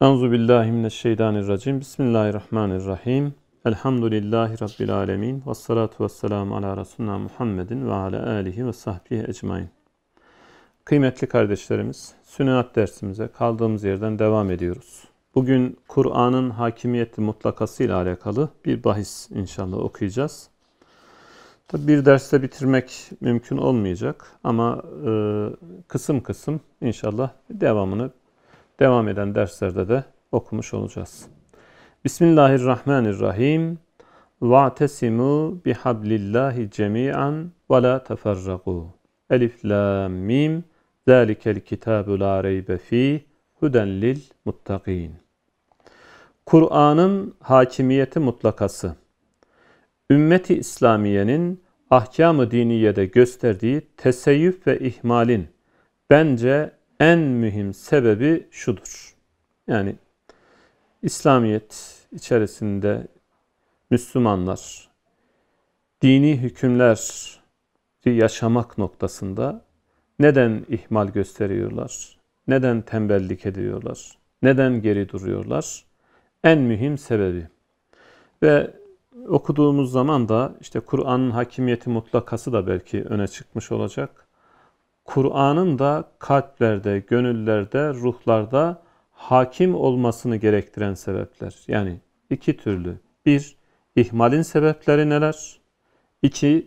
Euzu billahi mineşşeytanirracim. Bismillahirrahmanirrahim. Elhamdülillahi rabbil alamin. Ves salatu vesselam ala resulina Muhammedin ve ala alihi ve sahbihi ecmaîn. Kıymetli kardeşlerimiz, sünnet dersimize kaldığımız yerden devam ediyoruz. Bugün Kur'an'ın hakimiyeti mutlakası ile alakalı bir bahis inşallah okuyacağız. Tabi bir derste bitirmek mümkün olmayacak ama e, kısım kısım inşallah devamını devam eden derslerde de okumuş olacağız. Bismillahirrahmanirrahim. Va'tesimu bihablillahi cemi'an ve la teferragu. Elif lam mim. Zalikel kitabu la reybe fi huden lil muttaqin. Kur'an'ın hakimiyeti mutlakası. Ümmeti İslamiye'nin ahkam diniyede gösterdiği teseyyüf ve ihmalin bence en mühim sebebi şudur. Yani İslamiyet içerisinde Müslümanlar dini hükümler yaşamak noktasında neden ihmal gösteriyorlar? Neden tembellik ediyorlar? Neden geri duruyorlar? En mühim sebebi. Ve okuduğumuz zaman da işte Kur'an'ın hakimiyeti mutlakası da belki öne çıkmış olacak. Kur'an'ın da kalplerde, gönüllerde, ruhlarda hakim olmasını gerektiren sebepler. Yani iki türlü. Bir, ihmalin sebepleri neler? İki,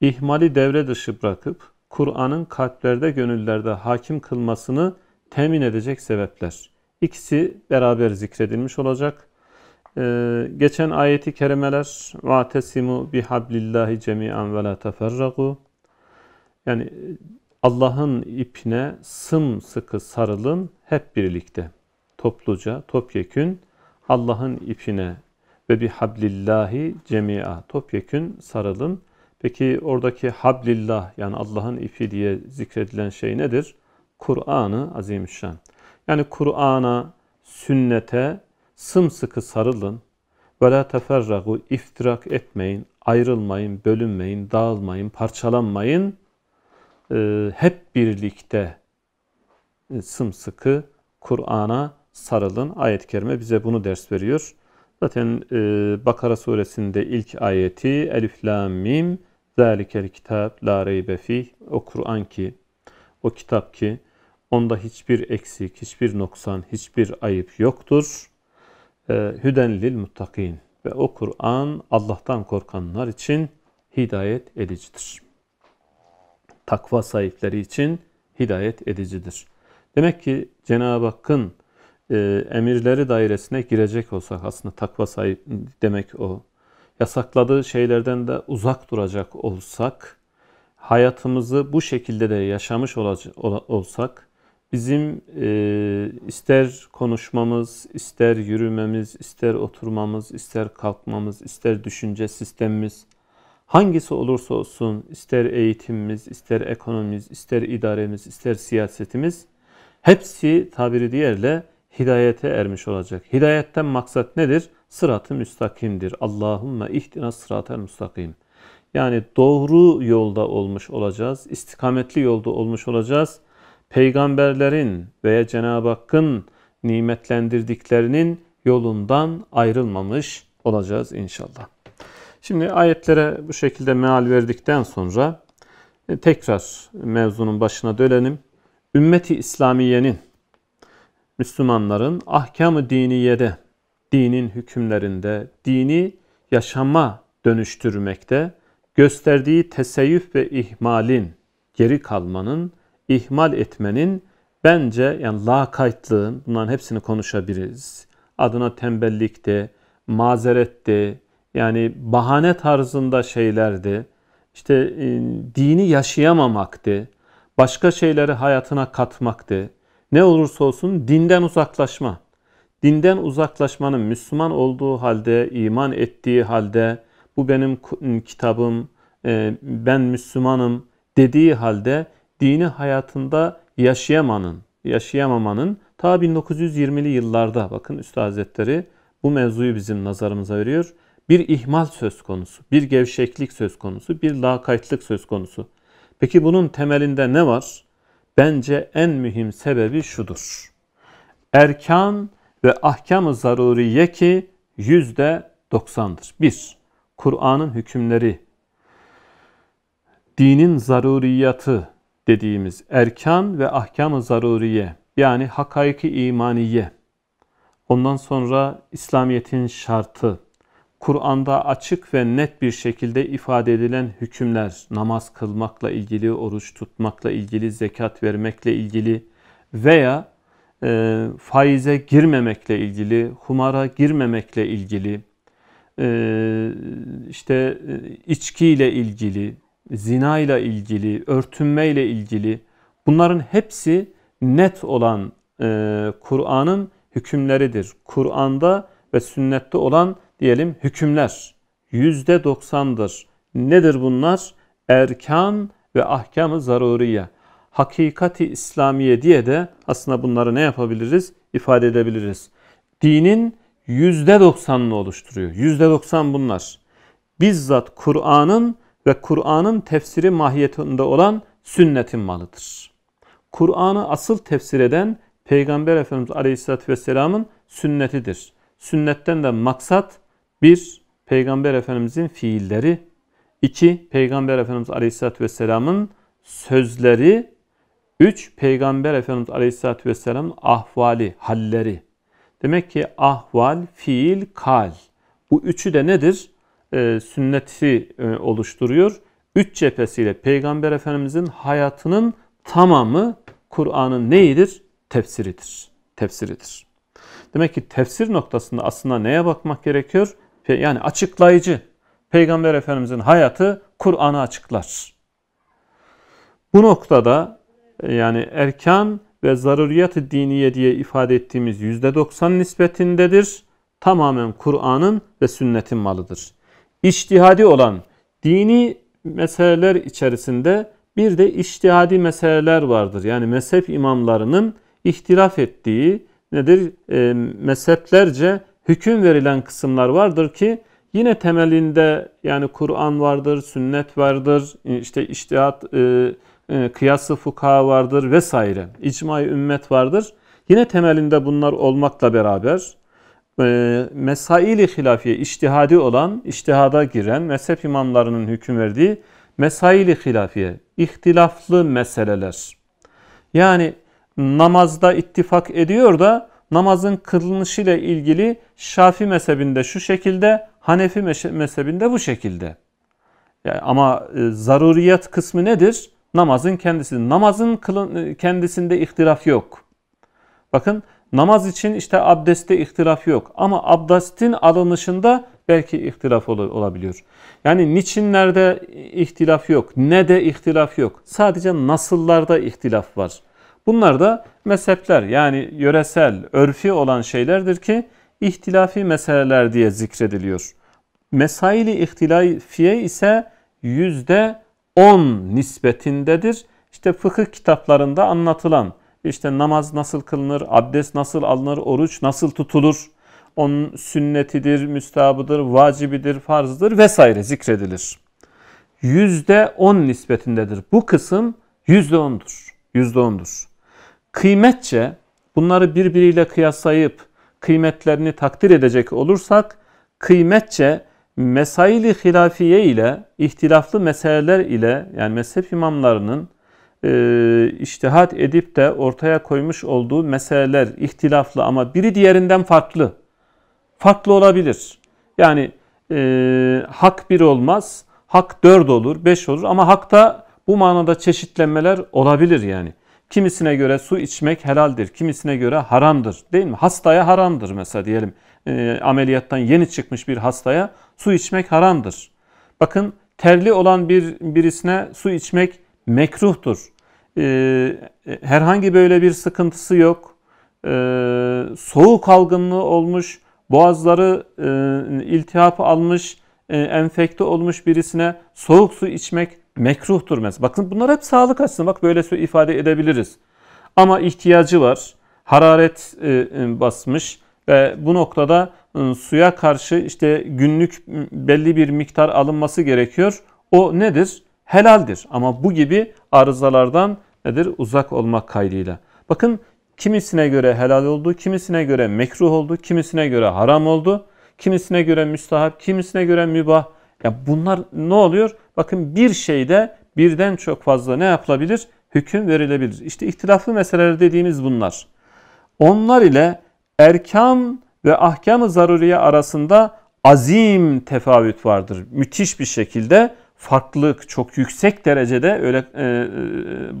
ihmali devre dışı bırakıp Kur'an'ın kalplerde, gönüllerde hakim kılmasını temin edecek sebepler. İkisi beraber zikredilmiş olacak. Ee, geçen ayeti kerimeler وَاَتَسِمُوا بِحَبْلِ اللّٰهِ جَمِيعًا وَلَا تَفَرَّقُوا Yani Allah'ın ipine sımsıkı sarılın hep birlikte. Topluca, topyekün Allah'ın ipine ve bi hablillahi cemia topyekün sarılın. Peki oradaki hablillah yani Allah'ın ipi diye zikredilen şey nedir? Kur'anı ı Azimüşşan. Yani Kur'an'a, sünnete sımsıkı sarılın. Ve la teferragu iftirak etmeyin, ayrılmayın, bölünmeyin, dağılmayın, parçalanmayın. Ee, hep birlikte e, sımsıkı Kur'an'a sarılın. Ayet-i Kerime bize bunu ders veriyor. Zaten e, Bakara suresinde ilk ayeti Elif Lam Mim Zalikel kitap la reybe fih o Kur'an ki o kitap ki onda hiçbir eksik, hiçbir noksan, hiçbir ayıp yoktur. E, Hüden lil muttakin ve o Kur'an Allah'tan korkanlar için hidayet edicidir takva sahipleri için hidayet edicidir. Demek ki Cenab-ı Hakk'ın e, emirleri dairesine girecek olsak aslında takva sahip demek o. Yasakladığı şeylerden de uzak duracak olsak, hayatımızı bu şekilde de yaşamış olsak, bizim e, ister konuşmamız, ister yürümemiz, ister oturmamız, ister kalkmamız, ister düşünce sistemimiz, Hangisi olursa olsun ister eğitimimiz, ister ekonomimiz, ister idaremiz, ister siyasetimiz hepsi tabiri diğerle hidayete ermiş olacak. Hidayetten maksat nedir? Sırat-ı müstakimdir. Allahümme ihtina sıratel müstakim. Yani doğru yolda olmuş olacağız, istikametli yolda olmuş olacağız. Peygamberlerin veya Cenab-ı Hakk'ın nimetlendirdiklerinin yolundan ayrılmamış olacağız inşallah. Şimdi ayetlere bu şekilde meal verdikten sonra e, tekrar mevzunun başına dönelim. Ümmeti İslamiye'nin, Müslümanların ahkamı ı diniyede, dinin hükümlerinde, dini yaşama dönüştürmekte gösterdiği teseyyüf ve ihmalin, geri kalmanın, ihmal etmenin bence yani lakaytlığın bunların hepsini konuşabiliriz. Adına tembellikte, mazerette, yani bahane tarzında şeylerdi. İşte e, dini yaşayamamaktı. Başka şeyleri hayatına katmaktı. Ne olursa olsun dinden uzaklaşma. Dinden uzaklaşmanın Müslüman olduğu halde, iman ettiği halde bu benim kitabım, e, ben Müslümanım dediği halde dini hayatında yaşayamanın, yaşayamamanın ta 1920'li yıllarda bakın Üstad Hazretleri bu mevzuyu bizim nazarımıza veriyor bir ihmal söz konusu, bir gevşeklik söz konusu, bir lakaytlık söz konusu. Peki bunun temelinde ne var? Bence en mühim sebebi şudur. Erkan ve ahkam-ı zaruriye ki yüzde doksandır. Bir, Kur'an'ın hükümleri, dinin zaruriyatı dediğimiz erkan ve ahkam-ı zaruriye yani hakaiki imaniye. Ondan sonra İslamiyet'in şartı, Kur'an'da açık ve net bir şekilde ifade edilen hükümler, namaz kılmakla ilgili, oruç tutmakla ilgili, zekat vermekle ilgili veya e, faize girmemekle ilgili, humara girmemekle ilgili, e, işte e, içkiyle ilgili, zinayla ilgili, örtünmeyle ilgili bunların hepsi net olan e, Kur'an'ın hükümleridir. Kur'an'da ve sünnette olan diyelim hükümler yüzde doksandır. Nedir bunlar? Erkan ve ahkamı zaruriye. Hakikati İslamiye diye de aslında bunları ne yapabiliriz? ifade edebiliriz. Dinin yüzde doksanını oluşturuyor. Yüzde doksan bunlar. Bizzat Kur'an'ın ve Kur'an'ın tefsiri mahiyetinde olan sünnetin malıdır. Kur'an'ı asıl tefsir eden Peygamber Efendimiz Aleyhisselatü Vesselam'ın sünnetidir. Sünnetten de maksat bir, Peygamber Efendimizin fiilleri. iki Peygamber Efendimiz Aleyhisselatü Vesselam'ın sözleri. Üç, Peygamber Efendimiz Aleyhisselatü Vesselam'ın ahvali, halleri. Demek ki ahval, fiil, kal. Bu üçü de nedir? Ee, e, sünneti oluşturuyor. Üç cephesiyle Peygamber Efendimizin hayatının tamamı Kur'an'ın neyidir? Tefsiridir. Tefsiridir. Demek ki tefsir noktasında aslında neye bakmak gerekiyor? yani açıklayıcı. Peygamber Efendimizin hayatı Kur'an'ı açıklar. Bu noktada e, yani erkan ve zaruriyat-ı diniye diye ifade ettiğimiz %90 nispetindedir. Tamamen Kur'an'ın ve sünnetin malıdır. İçtihadi olan dini meseleler içerisinde bir de içtihadi meseleler vardır. Yani mezhep imamlarının ihtilaf ettiği nedir? E, mezheplerce hüküm verilen kısımlar vardır ki yine temelinde yani Kur'an vardır, sünnet vardır, işte iştihat, e, e, kıyası fuka vardır vesaire. i̇cma ümmet vardır. Yine temelinde bunlar olmakla beraber e, mesaili hilafiye iştihadi olan, iştihada giren mezhep imamlarının hüküm verdiği mesaili hilafiye, ihtilaflı meseleler. Yani namazda ittifak ediyor da namazın kılınışıyla ilgili Şafi mezhebinde şu şekilde, Hanefi mezhebinde bu şekilde. Yani ama e, zaruriyet kısmı nedir? Namazın kendisi. Namazın kılın, e, kendisinde ihtilaf yok. Bakın namaz için işte abdestte ihtilaf yok. Ama abdestin alınışında belki ihtilaf olabiliyor. Yani niçinlerde ihtilaf yok, ne de ihtilaf yok. Sadece nasıllarda ihtilaf var. Bunlar da mezhepler yani yöresel, örfi olan şeylerdir ki ihtilafi meseleler diye zikrediliyor. Mesaili ihtilafiye ise yüzde on nispetindedir. İşte fıkıh kitaplarında anlatılan işte namaz nasıl kılınır, abdest nasıl alınır, oruç nasıl tutulur, onun sünnetidir, müstahabıdır, vacibidir, farzdır vesaire zikredilir. Yüzde on nispetindedir. Bu kısım yüzde ondur. Yüzde ondur kıymetçe bunları birbiriyle kıyaslayıp kıymetlerini takdir edecek olursak kıymetçe mesaili hilafiye ile ihtilaflı meseleler ile yani mezhep imamlarının e, iştihat edip de ortaya koymuş olduğu meseleler ihtilaflı ama biri diğerinden farklı. Farklı olabilir. Yani e, hak bir olmaz, hak dört olur, beş olur ama hakta bu manada çeşitlenmeler olabilir yani. Kimisine göre su içmek helaldir, kimisine göre haramdır değil mi? Hastaya haramdır mesela diyelim. E, ameliyattan yeni çıkmış bir hastaya su içmek haramdır. Bakın terli olan bir birisine su içmek mekruhtur. E, herhangi böyle bir sıkıntısı yok. E, soğuk algınlığı olmuş, boğazları e, iltihap almış, e, enfekte olmuş birisine soğuk su içmek mekruhtur mesela. Bakın bunlar hep sağlık açısından bak böyle ifade edebiliriz. Ama ihtiyacı var. Hararet e, e, basmış ve bu noktada e, suya karşı işte günlük belli bir miktar alınması gerekiyor. O nedir? Helaldir. Ama bu gibi arızalardan nedir? Uzak olmak kaydıyla. Bakın kimisine göre helal oldu, kimisine göre mekruh oldu, kimisine göre haram oldu, kimisine göre müstahap, kimisine göre mübah. Ya bunlar ne oluyor? Bakın bir şeyde birden çok fazla ne yapılabilir? Hüküm verilebilir. İşte ihtilaflı meseleler dediğimiz bunlar. Onlar ile erkan ve ahkam-ı zaruriye arasında azim tefavüt vardır. Müthiş bir şekilde farklılık çok yüksek derecede öyle e, e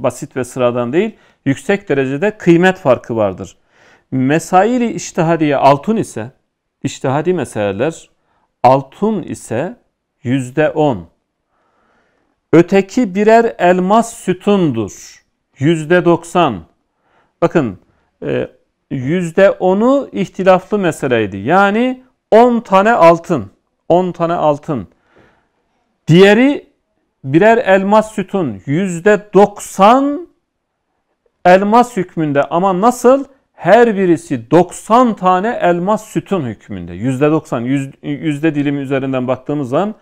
basit ve sıradan değil yüksek derecede kıymet farkı vardır. Mesaili iştihadiye altın ise iştihadi meseleler altın ise yüzde on. Öteki birer elmas sütundur. Yüzde doksan. Bakın e, yüzde onu ihtilaflı meseleydi. Yani on tane altın. on tane altın. Diğeri birer elmas sütun. Yüzde doksan elmas hükmünde ama nasıl? Her birisi 90 tane elmas sütun hükmünde. Yüzde 90, yüzde dilimi üzerinden baktığımız zaman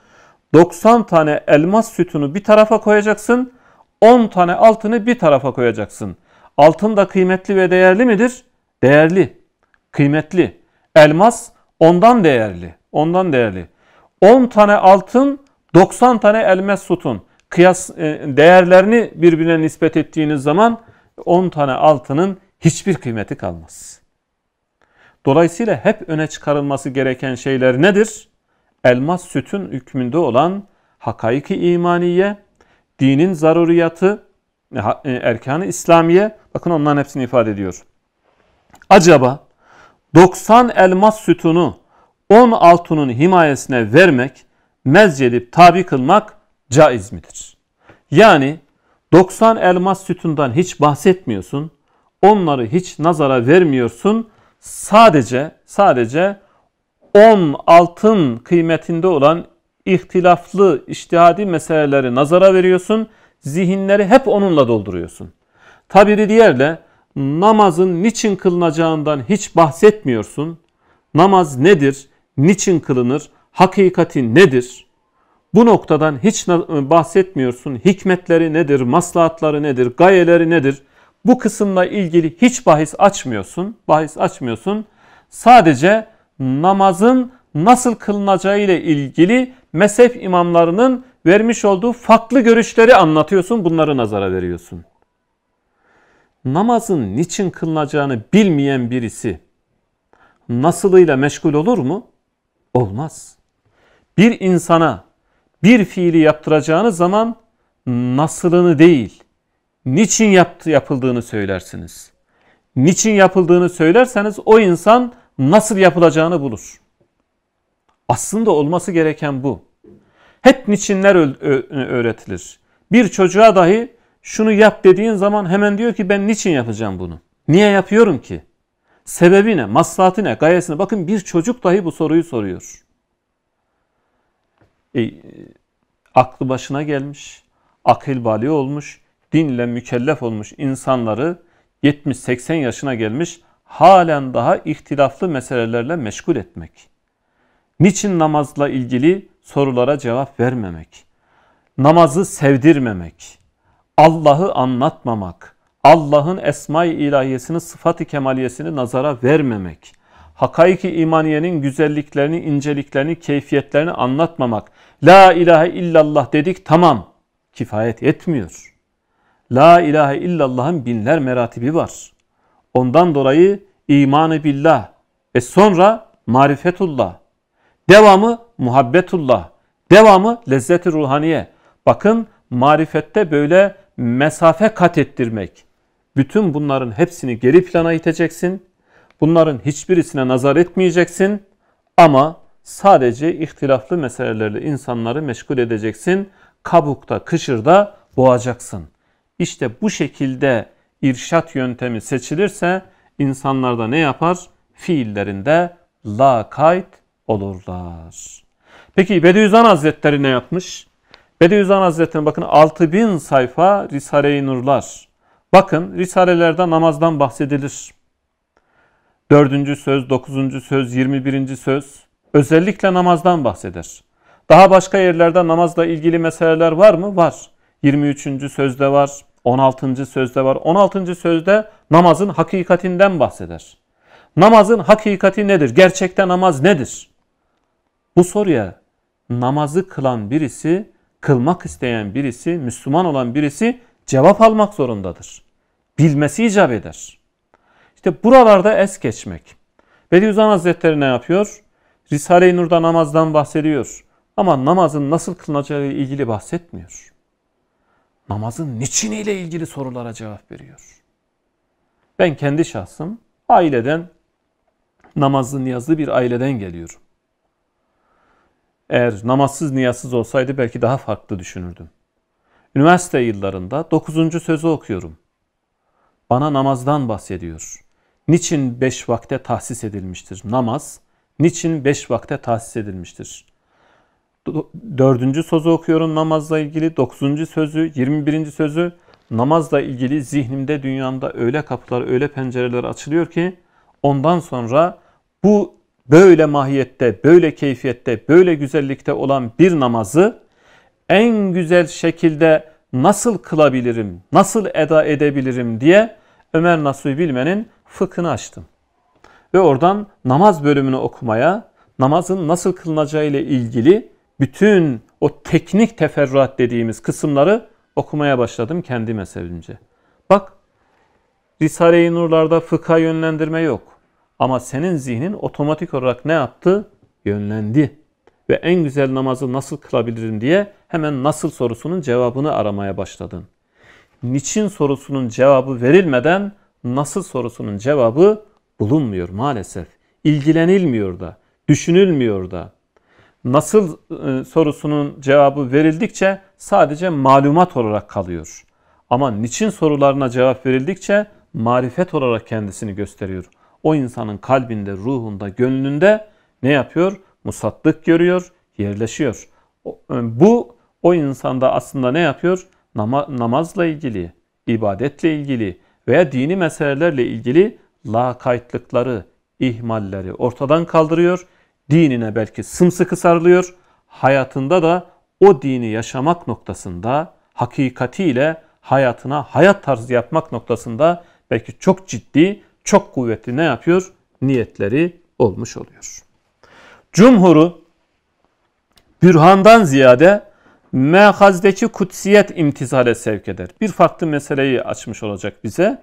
90 tane elmas sütunu bir tarafa koyacaksın. 10 tane altını bir tarafa koyacaksın. Altın da kıymetli ve değerli midir? Değerli. Kıymetli. Elmas ondan değerli. Ondan değerli. 10 tane altın, 90 tane elmas sütun. Kıyas e, değerlerini birbirine nispet ettiğiniz zaman 10 tane altının hiçbir kıymeti kalmaz. Dolayısıyla hep öne çıkarılması gereken şeyler nedir? elmas sütün hükmünde olan hakaiki imaniye, dinin zaruriyatı, e, e, erkanı İslamiye, bakın onların hepsini ifade ediyor. Acaba 90 elmas sütunu 10 altının himayesine vermek, mezcedip tabi kılmak caiz midir? Yani 90 elmas sütundan hiç bahsetmiyorsun. Onları hiç nazara vermiyorsun. Sadece sadece 10 altın kıymetinde olan ihtilaflı iştihadi meseleleri nazara veriyorsun. Zihinleri hep onunla dolduruyorsun. Tabiri diğerle namazın niçin kılınacağından hiç bahsetmiyorsun. Namaz nedir? Niçin kılınır? Hakikati nedir? Bu noktadan hiç bahsetmiyorsun. Hikmetleri nedir? Maslahatları nedir? Gayeleri nedir? Bu kısımla ilgili hiç bahis açmıyorsun. Bahis açmıyorsun. Sadece namazın nasıl kılınacağı ile ilgili mezhep imamlarının vermiş olduğu farklı görüşleri anlatıyorsun, bunları nazara veriyorsun. Namazın niçin kılınacağını bilmeyen birisi nasılıyla meşgul olur mu? Olmaz. Bir insana bir fiili yaptıracağınız zaman nasılını değil, niçin yaptı, yapıldığını söylersiniz. Niçin yapıldığını söylerseniz o insan nasıl yapılacağını bulur. Aslında olması gereken bu. Hep niçinler öğretilir. Bir çocuğa dahi şunu yap dediğin zaman hemen diyor ki ben niçin yapacağım bunu? Niye yapıyorum ki? Sebebi ne? Maslahatı ne? Gayesine Bakın bir çocuk dahi bu soruyu soruyor. E, aklı başına gelmiş, akıl bali olmuş, dinle mükellef olmuş insanları 70-80 yaşına gelmiş halen daha ihtilaflı meselelerle meşgul etmek. Niçin namazla ilgili sorulara cevap vermemek? Namazı sevdirmemek, Allah'ı anlatmamak, Allah'ın esma-i ilahiyesini, sıfat-ı kemaliyesini nazara vermemek, hakaiki imaniyenin güzelliklerini, inceliklerini, keyfiyetlerini anlatmamak. La ilahe illallah dedik tamam, kifayet etmiyor. La ilahe illallah'ın binler meratibi var. Ondan dolayı imanı billah ve sonra marifetullah. Devamı muhabbetullah. Devamı lezzeti ruhaniye. Bakın marifette böyle mesafe kat ettirmek. Bütün bunların hepsini geri plana iteceksin. Bunların hiçbirisine nazar etmeyeceksin. Ama sadece ihtilaflı meselelerle insanları meşgul edeceksin. Kabukta, kışırda boğacaksın. İşte bu şekilde irşat yöntemi seçilirse insanlarda ne yapar? Fiillerinde la kayt olurlar. Peki Bediüzzaman Hazretleri ne yapmış? Bediüzzaman Hazretleri bakın 6000 sayfa Risale-i Nurlar. Bakın Risalelerde namazdan bahsedilir. 4. söz, 9. söz, 21. söz özellikle namazdan bahseder. Daha başka yerlerde namazla ilgili meseleler var mı? Var. 23. sözde var, 16. sözde var. 16. sözde namazın hakikatinden bahseder. Namazın hakikati nedir? Gerçekte namaz nedir? Bu soruya namazı kılan birisi, kılmak isteyen birisi, Müslüman olan birisi cevap almak zorundadır. Bilmesi icap eder. İşte buralarda es geçmek. Bediüzzaman Hazretleri ne yapıyor? Risale-i Nur'da namazdan bahsediyor. Ama namazın nasıl kılınacağı ile ilgili bahsetmiyor namazın niçiniyle ilgili sorulara cevap veriyor. Ben kendi şahsım aileden, namazlı niyazlı bir aileden geliyorum. Eğer namazsız niyazsız olsaydı belki daha farklı düşünürdüm. Üniversite yıllarında dokuzuncu sözü okuyorum. Bana namazdan bahsediyor. Niçin beş vakte tahsis edilmiştir? Namaz, niçin beş vakte tahsis edilmiştir? dördüncü sözü okuyorum namazla ilgili. dokuzuncu sözü, yirmi birinci sözü namazla ilgili zihnimde, dünyamda öyle kapılar, öyle pencereler açılıyor ki ondan sonra bu böyle mahiyette, böyle keyfiyette, böyle güzellikte olan bir namazı en güzel şekilde nasıl kılabilirim, nasıl eda edebilirim diye Ömer Nasuhi Bilmen'in fıkhını açtım. Ve oradan namaz bölümünü okumaya, namazın nasıl kılınacağı ile ilgili bütün o teknik teferruat dediğimiz kısımları okumaya başladım kendi mezhebimce. Bak Risale-i Nur'larda fıkha yönlendirme yok. Ama senin zihnin otomatik olarak ne yaptı? Yönlendi. Ve en güzel namazı nasıl kılabilirim diye hemen nasıl sorusunun cevabını aramaya başladın. Niçin sorusunun cevabı verilmeden nasıl sorusunun cevabı bulunmuyor maalesef. İlgilenilmiyor da, düşünülmüyor da nasıl e, sorusunun cevabı verildikçe sadece malumat olarak kalıyor. Ama niçin sorularına cevap verildikçe marifet olarak kendisini gösteriyor. O insanın kalbinde, ruhunda, gönlünde ne yapıyor? Musaddık görüyor, yerleşiyor. E, bu o insanda aslında ne yapıyor? namazla ilgili, ibadetle ilgili veya dini meselelerle ilgili lakaytlıkları, ihmalleri ortadan kaldırıyor dinine belki sımsıkı sarılıyor. Hayatında da o dini yaşamak noktasında hakikatiyle hayatına hayat tarzı yapmak noktasında belki çok ciddi, çok kuvvetli ne yapıyor? Niyetleri olmuş oluyor. Cumhuru bürhandan ziyade mehazdeki kutsiyet imtizale sevk eder. Bir farklı meseleyi açmış olacak bize.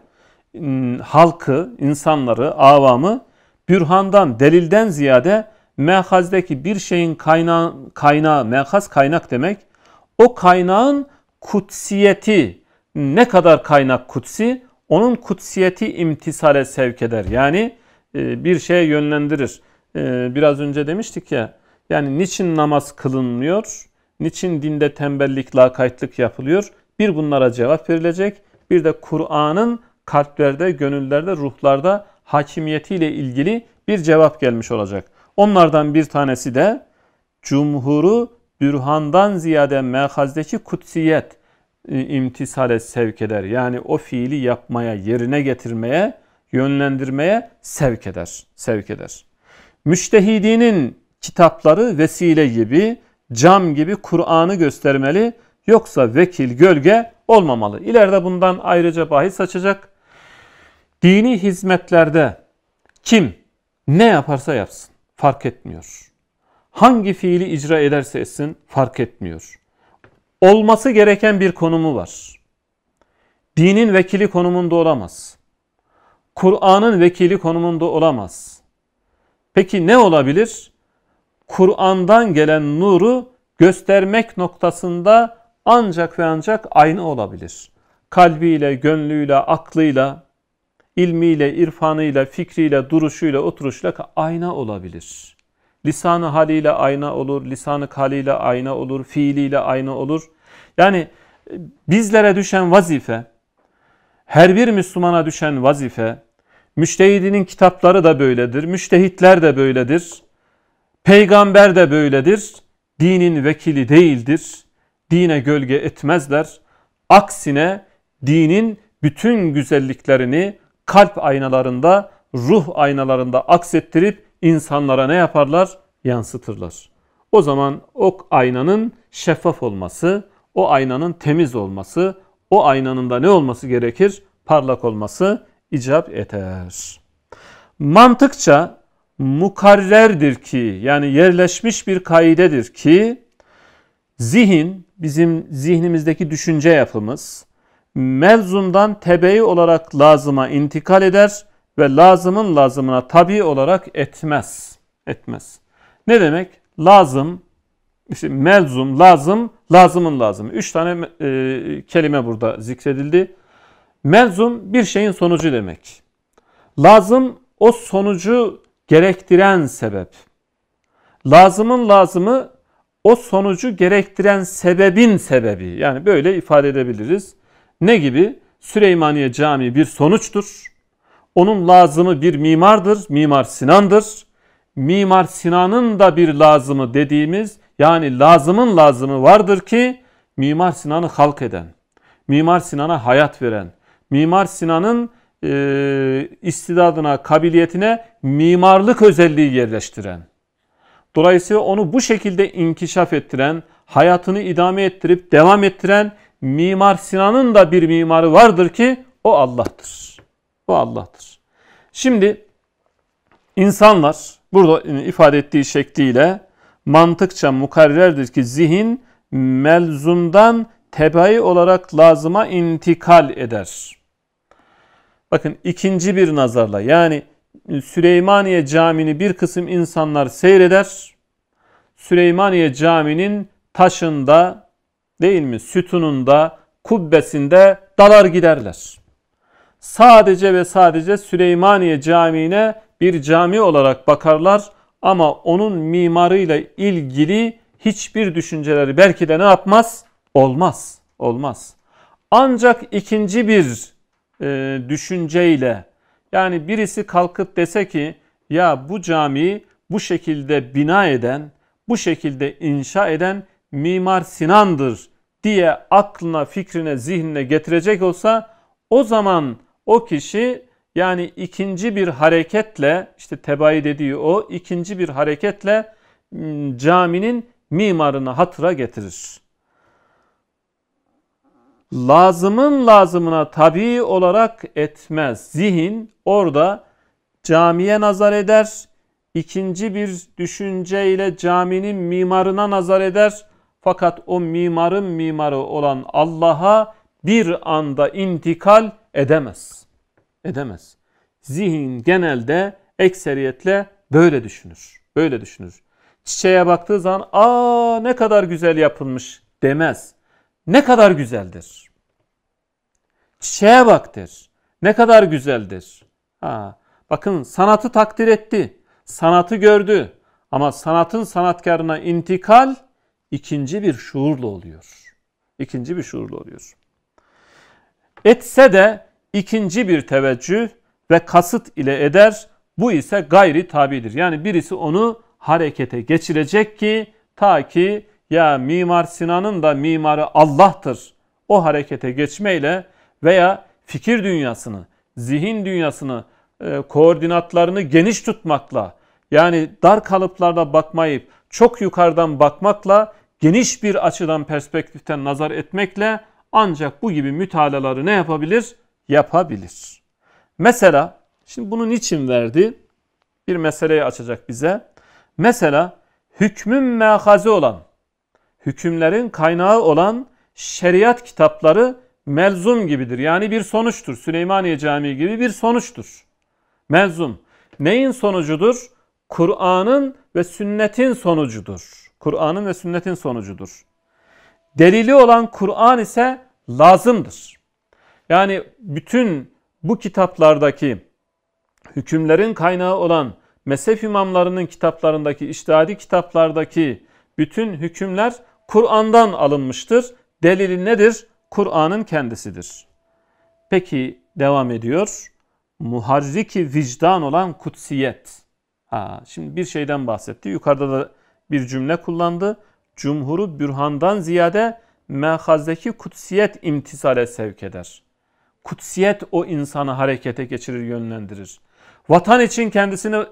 Hmm, halkı, insanları, avamı bürhandan, delilden ziyade mehazdeki bir şeyin kaynağı, kaynağı mehaz kaynak demek. O kaynağın kutsiyeti ne kadar kaynak kutsi onun kutsiyeti imtisale sevk eder. Yani e, bir şeye yönlendirir. E, biraz önce demiştik ya yani niçin namaz kılınmıyor? Niçin dinde tembellik, lakaytlık yapılıyor? Bir bunlara cevap verilecek. Bir de Kur'an'ın kalplerde, gönüllerde, ruhlarda hakimiyetiyle ilgili bir cevap gelmiş olacak. Onlardan bir tanesi de cumhuru bürhandan ziyade mehazdeki kutsiyet e, imtisale sevk eder. Yani o fiili yapmaya, yerine getirmeye, yönlendirmeye sevk eder. Sevk eder. Müştehidinin kitapları vesile gibi, cam gibi Kur'an'ı göstermeli. Yoksa vekil, gölge olmamalı. İleride bundan ayrıca bahis açacak. Dini hizmetlerde kim ne yaparsa yapsın fark etmiyor. Hangi fiili icra ederse etsin fark etmiyor. Olması gereken bir konumu var. Dinin vekili konumunda olamaz. Kur'an'ın vekili konumunda olamaz. Peki ne olabilir? Kur'an'dan gelen nuru göstermek noktasında ancak ve ancak aynı olabilir. Kalbiyle, gönlüyle, aklıyla, ilmiyle, irfanıyla, fikriyle, duruşuyla, oturuşla ayna olabilir. Lisanı haliyle ayna olur, lisanı kaliyle ayna olur, fiiliyle ayna olur. Yani e, bizlere düşen vazife, her bir Müslümana düşen vazife, müştehidinin kitapları da böyledir, müştehitler de böyledir, peygamber de böyledir, dinin vekili değildir, dine gölge etmezler. Aksine dinin bütün güzelliklerini, kalp aynalarında, ruh aynalarında aksettirip insanlara ne yaparlar? Yansıtırlar. O zaman o aynanın şeffaf olması, o aynanın temiz olması, o aynanın da ne olması gerekir? Parlak olması icap eder. Mantıkça mukarrerdir ki yani yerleşmiş bir kaidedir ki zihin bizim zihnimizdeki düşünce yapımız, melzumdan tebeyi olarak lazıma intikal eder ve lazımın lazımına tabi olarak etmez. Etmez. Ne demek? Lazım, işte melzum, lazım, lazımın lazımı. Üç tane e, kelime burada zikredildi. Melzum bir şeyin sonucu demek. Lazım o sonucu gerektiren sebep. Lazımın lazımı o sonucu gerektiren sebebin sebebi. Yani böyle ifade edebiliriz. Ne gibi? Süleymaniye Camii bir sonuçtur. Onun lazımı bir mimardır, Mimar Sinan'dır. Mimar Sinan'ın da bir lazımı dediğimiz yani lazımın lazımı vardır ki Mimar Sinan'ı halk eden, Mimar Sinan'a hayat veren, Mimar Sinan'ın e, istidadına, kabiliyetine mimarlık özelliği yerleştiren. Dolayısıyla onu bu şekilde inkişaf ettiren, hayatını idame ettirip devam ettiren Mimar Sinan'ın da bir mimarı vardır ki o Allah'tır. O Allah'tır. Şimdi insanlar burada ifade ettiği şekliyle mantıkça mukarrerdir ki zihin melzumdan tebai olarak lazıma intikal eder. Bakın ikinci bir nazarla yani Süleymaniye Camii'ni bir kısım insanlar seyreder. Süleymaniye Camii'nin taşında değil mi? Sütununda, kubbesinde dalar giderler. Sadece ve sadece Süleymaniye Camii'ne bir cami olarak bakarlar ama onun mimarıyla ilgili hiçbir düşünceleri belki de ne yapmaz? Olmaz. Olmaz. Ancak ikinci bir e, düşünceyle yani birisi kalkıp dese ki ya bu camiyi bu şekilde bina eden, bu şekilde inşa eden Mimar Sinan'dır diye aklına, fikrine, zihnine getirecek olsa o zaman o kişi yani ikinci bir hareketle işte tebai dediği o ikinci bir hareketle hmm, caminin mimarını hatıra getirir. Lazımın lazımına tabi olarak etmez. Zihin orada camiye nazar eder. ikinci bir düşünceyle caminin mimarına nazar eder. Fakat o mimarın mimarı olan Allah'a bir anda intikal edemez. Edemez. Zihin genelde ekseriyetle böyle düşünür. Böyle düşünür. Çiçeğe baktığı zaman aa ne kadar güzel yapılmış demez. Ne kadar güzeldir. Çiçeğe bak der. Ne kadar güzeldir. Ha, bakın sanatı takdir etti. Sanatı gördü. Ama sanatın sanatkarına intikal ikinci bir şuurla oluyor. İkinci bir şuurla oluyor. Etse de ikinci bir teveccüh ve kasıt ile eder. Bu ise gayri tabidir. Yani birisi onu harekete geçirecek ki ta ki ya Mimar Sinan'ın da mimarı Allah'tır. O harekete geçmeyle veya fikir dünyasını, zihin dünyasını, e, koordinatlarını geniş tutmakla yani dar kalıplarda bakmayıp çok yukarıdan bakmakla, geniş bir açıdan perspektiften nazar etmekle ancak bu gibi mütalaları ne yapabilir? Yapabilir. Mesela, şimdi bunun için verdi? Bir meseleyi açacak bize. Mesela hükmün mehazi olan, hükümlerin kaynağı olan şeriat kitapları melzum gibidir. Yani bir sonuçtur. Süleymaniye Camii gibi bir sonuçtur. Melzum. Neyin sonucudur? Kur'an'ın ve sünnetin sonucudur. Kur'an'ın ve sünnetin sonucudur. Delili olan Kur'an ise lazımdır. Yani bütün bu kitaplardaki hükümlerin kaynağı olan mezhep imamlarının kitaplarındaki, iştihadi kitaplardaki bütün hükümler Kur'an'dan alınmıştır. Delili nedir? Kur'an'ın kendisidir. Peki devam ediyor. Muharriki vicdan olan kutsiyet. Ha, şimdi bir şeyden bahsetti. Yukarıda da bir cümle kullandı. Cumhuru bürhandan ziyade mehazdeki kutsiyet imtisale sevk eder. Kutsiyet o insanı harekete geçirir, yönlendirir. Vatan için kendisini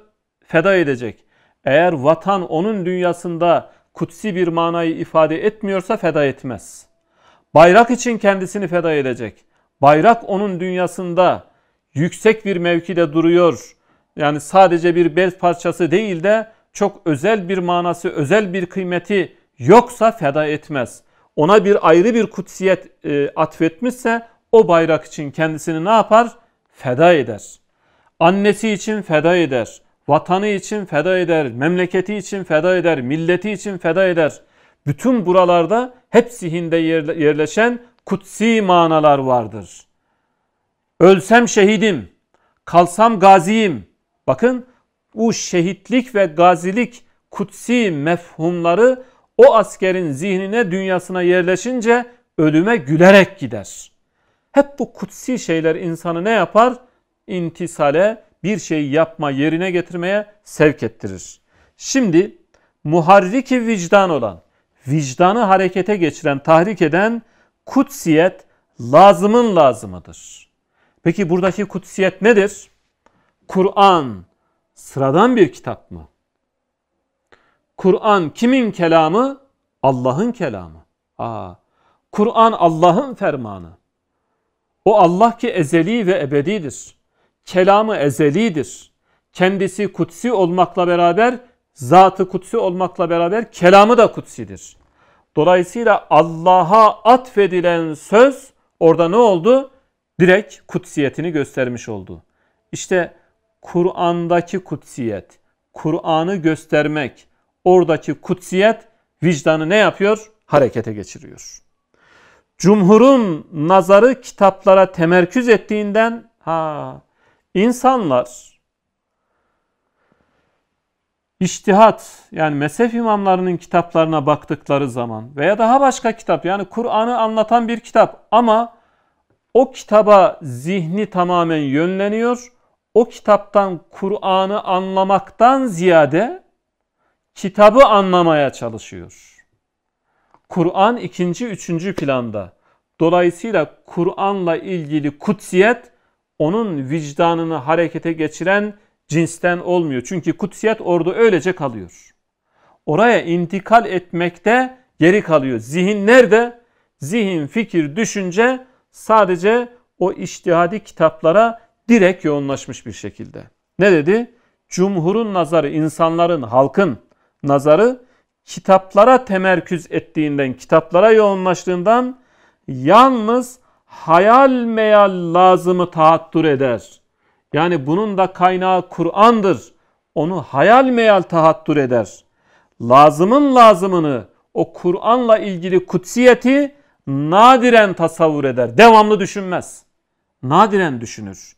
feda edecek. Eğer vatan onun dünyasında kutsi bir manayı ifade etmiyorsa feda etmez. Bayrak için kendisini feda edecek. Bayrak onun dünyasında yüksek bir mevkide duruyor yani sadece bir bel parçası değil de çok özel bir manası, özel bir kıymeti yoksa feda etmez. Ona bir ayrı bir kutsiyet e, atfetmişse o bayrak için kendisini ne yapar? Feda eder. Annesi için feda eder. Vatanı için feda eder. Memleketi için feda eder. Milleti için feda eder. Bütün buralarda hep zihinde yerleşen kutsi manalar vardır. Ölsem şehidim, kalsam gaziyim, Bakın bu şehitlik ve gazilik kutsi mefhumları o askerin zihnine, dünyasına yerleşince ölüme gülerek gider. Hep bu kutsi şeyler insanı ne yapar? İntisale, bir şey yapma, yerine getirmeye sevk ettirir. Şimdi muharriki vicdan olan, vicdanı harekete geçiren, tahrik eden kutsiyet lazımın lazımıdır. Peki buradaki kutsiyet nedir? Kur'an sıradan bir kitap mı? Kur'an kimin kelamı? Allah'ın kelamı. Aa, Kur'an Allah'ın fermanı. O Allah ki ezeli ve ebedidir. Kelamı ezelidir. Kendisi kutsi olmakla beraber, zatı kutsi olmakla beraber kelamı da kutsidir. Dolayısıyla Allah'a atfedilen söz orada ne oldu? Direkt kutsiyetini göstermiş oldu. İşte bu Kur'an'daki kutsiyet, Kur'an'ı göstermek, oradaki kutsiyet vicdanı ne yapıyor? Harekete geçiriyor. Cumhurun nazarı kitaplara temerküz ettiğinden ha insanlar İçtihat yani mezhep imamlarının kitaplarına baktıkları zaman veya daha başka kitap yani Kur'an'ı anlatan bir kitap ama o kitaba zihni tamamen yönleniyor o kitaptan Kur'an'ı anlamaktan ziyade kitabı anlamaya çalışıyor. Kur'an ikinci, üçüncü planda. Dolayısıyla Kur'an'la ilgili kutsiyet onun vicdanını harekete geçiren cinsten olmuyor. Çünkü kutsiyet orada öylece kalıyor. Oraya intikal etmekte geri kalıyor. Zihin nerede? Zihin, fikir, düşünce sadece o iştihadi kitaplara direkt yoğunlaşmış bir şekilde. Ne dedi? Cumhurun nazarı, insanların, halkın nazarı kitaplara temerküz ettiğinden, kitaplara yoğunlaştığından yalnız hayal meyal lazımı tahattür eder. Yani bunun da kaynağı Kur'an'dır. Onu hayal meyal tahattür eder. Lazımın lazımını, o Kur'an'la ilgili kutsiyeti nadiren tasavvur eder. Devamlı düşünmez. Nadiren düşünür.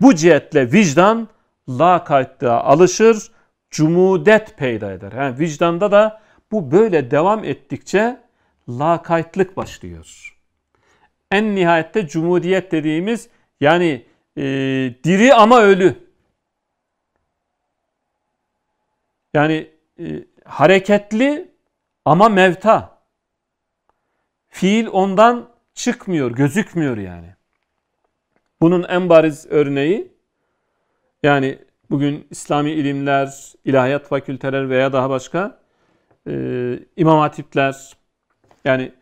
Bu cihetle vicdan lakaytlığa alışır, cumudet peyda eder. Yani vicdanda da bu böyle devam ettikçe lakaytlık başlıyor. En nihayette cumudiyet dediğimiz yani e, diri ama ölü. Yani e, hareketli ama mevta. Fiil ondan çıkmıyor, gözükmüyor yani. Bunun en bariz örneği yani bugün İslami ilimler, ilahiyat fakülteler veya daha başka e, imam hatipler yani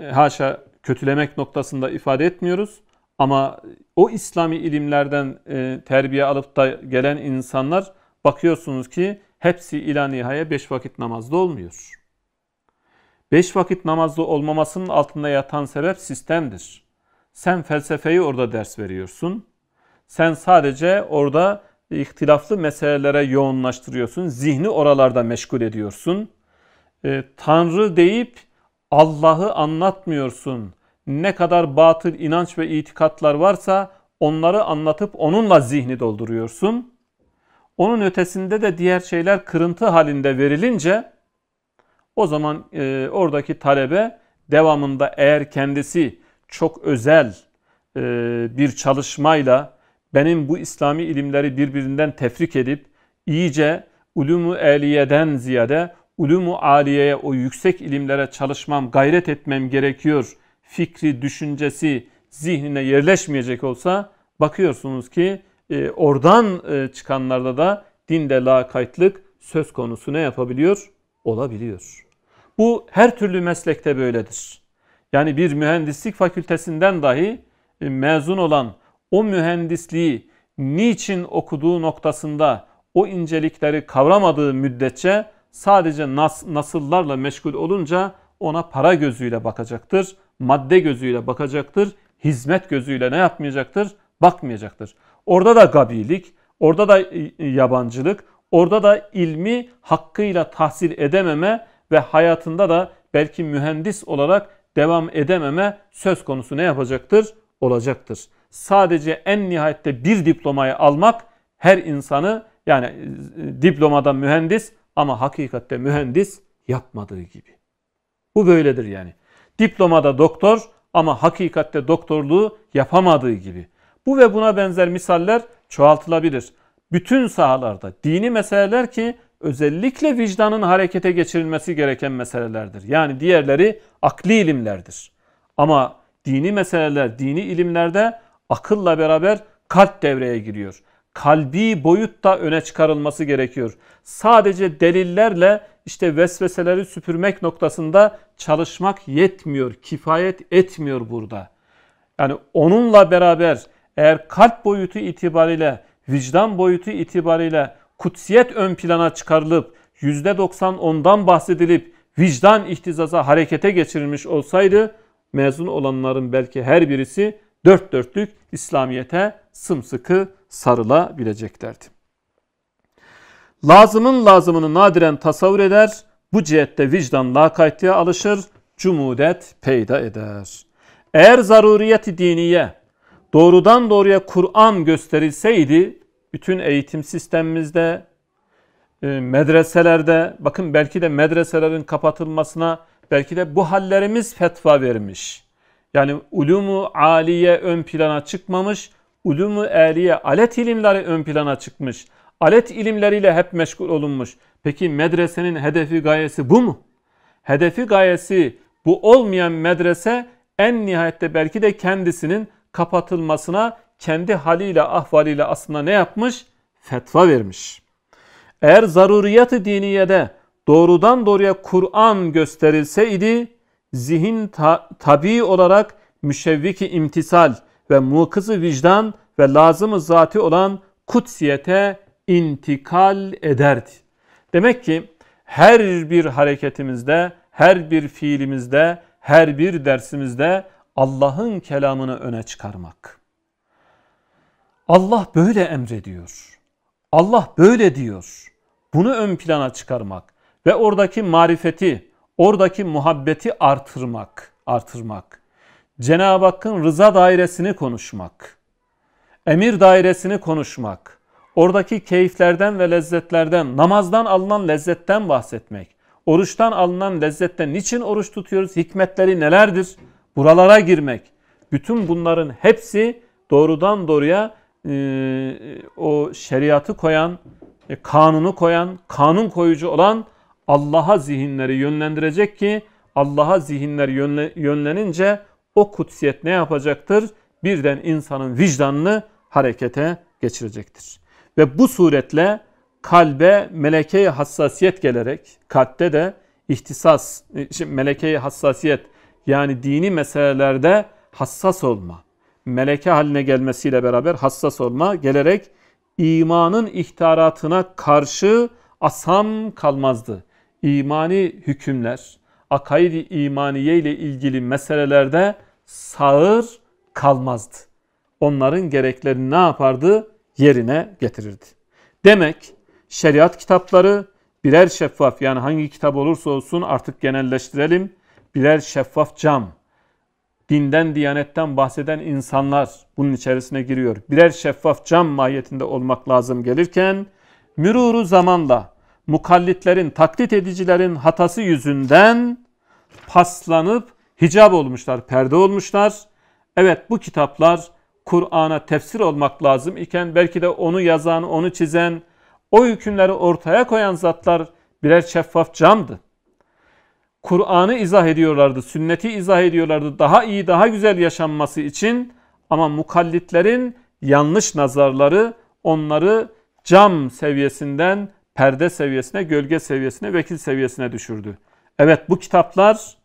e, haşa kötülemek noktasında ifade etmiyoruz. Ama o İslami ilimlerden e, terbiye alıp da gelen insanlar bakıyorsunuz ki hepsi ila nihaya beş vakit namazda olmuyor. Beş vakit namazlı olmamasının altında yatan sebep sistemdir. Sen felsefeyi orada ders veriyorsun. Sen sadece orada ihtilaflı meselelere yoğunlaştırıyorsun. Zihni oralarda meşgul ediyorsun. E, Tanrı deyip Allah'ı anlatmıyorsun. Ne kadar batıl inanç ve itikatlar varsa onları anlatıp onunla zihni dolduruyorsun. Onun ötesinde de diğer şeyler kırıntı halinde verilince o zaman e, oradaki talebe devamında eğer kendisi çok özel e, bir çalışmayla benim bu İslami ilimleri birbirinden tefrik edip iyice ulumu eliyeden ziyade ulumu aliyeye o yüksek ilimlere çalışmam, gayret etmem gerekiyor fikri, düşüncesi zihnine yerleşmeyecek olsa bakıyorsunuz ki e, oradan e, çıkanlarda da dinde lakaytlık söz konusu ne yapabiliyor? Olabiliyor. Bu her türlü meslekte böyledir yani bir mühendislik fakültesinden dahi e, mezun olan o mühendisliği niçin okuduğu noktasında o incelikleri kavramadığı müddetçe sadece nas, nasıllarla meşgul olunca ona para gözüyle bakacaktır, madde gözüyle bakacaktır, hizmet gözüyle ne yapmayacaktır? Bakmayacaktır. Orada da gabilik, orada da e, e, yabancılık, orada da ilmi hakkıyla tahsil edememe ve hayatında da belki mühendis olarak devam edememe söz konusu ne yapacaktır? Olacaktır. Sadece en nihayette bir diplomayı almak her insanı yani e, diplomadan mühendis ama hakikatte mühendis yapmadığı gibi. Bu böyledir yani. Diplomada doktor ama hakikatte doktorluğu yapamadığı gibi. Bu ve buna benzer misaller çoğaltılabilir. Bütün sahalarda dini meseleler ki özellikle vicdanın harekete geçirilmesi gereken meselelerdir. Yani diğerleri akli ilimlerdir. Ama dini meseleler, dini ilimlerde akılla beraber kalp devreye giriyor. Kalbi boyutta öne çıkarılması gerekiyor. Sadece delillerle işte vesveseleri süpürmek noktasında çalışmak yetmiyor, kifayet etmiyor burada. Yani onunla beraber eğer kalp boyutu itibariyle, vicdan boyutu itibariyle kutsiyet ön plana çıkarılıp %90 ondan bahsedilip vicdan ihtizaza harekete geçirilmiş olsaydı mezun olanların belki her birisi dört dörtlük İslamiyet'e sımsıkı sarılabileceklerdi. Lazımın lazımını nadiren tasavvur eder, bu cihette vicdan lakaytlığa alışır, cumudet peyda eder. Eğer zaruriyeti diniye doğrudan doğruya Kur'an gösterilseydi bütün eğitim sistemimizde, e, medreselerde, bakın belki de medreselerin kapatılmasına belki de bu hallerimiz fetva vermiş. Yani ulumu aliye ön plana çıkmamış, ulumu aliye alet ilimleri ön plana çıkmış. Alet ilimleriyle hep meşgul olunmuş. Peki medresenin hedefi gayesi bu mu? Hedefi gayesi bu olmayan medrese en nihayette belki de kendisinin kapatılmasına kendi haliyle ahvaliyle aslında ne yapmış? Fetva vermiş. Eğer zaruriyat-ı diniyede doğrudan doğruya Kur'an gösterilseydi zihin ta- tabi olarak müşevviki imtisal ve mukızı vicdan ve lazımı zati olan kutsiyete intikal ederdi. Demek ki her bir hareketimizde, her bir fiilimizde, her bir dersimizde Allah'ın kelamını öne çıkarmak. Allah böyle emrediyor. Allah böyle diyor. Bunu ön plana çıkarmak ve oradaki marifeti, oradaki muhabbeti artırmak, artırmak. Cenab-ı Hakk'ın rıza dairesini konuşmak, emir dairesini konuşmak, oradaki keyiflerden ve lezzetlerden, namazdan alınan lezzetten bahsetmek, oruçtan alınan lezzetten niçin oruç tutuyoruz, hikmetleri nelerdir, buralara girmek. Bütün bunların hepsi doğrudan doğruya ee, o şeriatı koyan, e, kanunu koyan, kanun koyucu olan Allah'a zihinleri yönlendirecek ki Allah'a zihinler yönlenince o kutsiyet ne yapacaktır? Birden insanın vicdanını harekete geçirecektir. Ve bu suretle kalbe melekeye hassasiyet gelerek kalpte de ihtisas, e, melekeye hassasiyet yani dini meselelerde hassas olma, meleke haline gelmesiyle beraber hassas olma gelerek imanın ihtaratına karşı asam kalmazdı. İmani hükümler, akaidi i imaniye ile ilgili meselelerde sağır kalmazdı. Onların gereklerini ne yapardı? Yerine getirirdi. Demek şeriat kitapları birer şeffaf yani hangi kitap olursa olsun artık genelleştirelim. Birer şeffaf cam dinden, diyanetten bahseden insanlar bunun içerisine giriyor. Birer şeffaf cam mahiyetinde olmak lazım gelirken, müruru zamanla mukallitlerin, taklit edicilerin hatası yüzünden paslanıp hicab olmuşlar, perde olmuşlar. Evet bu kitaplar Kur'an'a tefsir olmak lazım iken belki de onu yazan, onu çizen, o hükümleri ortaya koyan zatlar birer şeffaf camdı. Kur'an'ı izah ediyorlardı, sünneti izah ediyorlardı. Daha iyi, daha güzel yaşanması için ama mukallitlerin yanlış nazarları onları cam seviyesinden perde seviyesine, gölge seviyesine, vekil seviyesine düşürdü. Evet bu kitaplar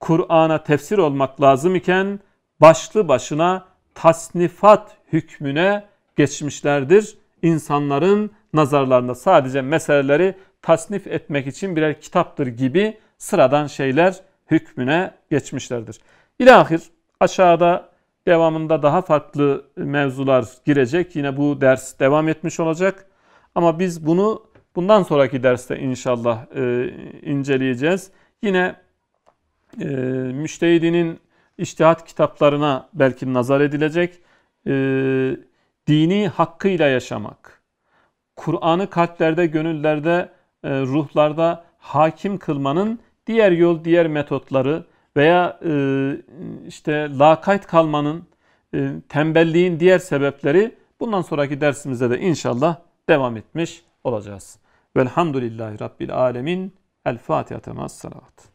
Kur'an'a tefsir olmak lazım iken başlı başına tasnifat hükmüne geçmişlerdir. insanların nazarlarında sadece meseleleri tasnif etmek için birer kitaptır gibi sıradan şeyler hükmüne geçmişlerdir. İlahir aşağıda devamında daha farklı mevzular girecek. Yine bu ders devam etmiş olacak. Ama biz bunu bundan sonraki derste inşallah e, inceleyeceğiz. Yine e, müştehidinin iştihat kitaplarına belki nazar edilecek. E, dini hakkıyla yaşamak, Kur'an'ı kalplerde, gönüllerde, e, ruhlarda hakim kılmanın diğer yol, diğer metotları veya e, işte lakayt kalmanın, e, tembelliğin diğer sebepleri bundan sonraki dersimizde de inşallah devam etmiş olacağız. Velhamdülillahi Rabbil Alemin. El Fatiha temas salavat.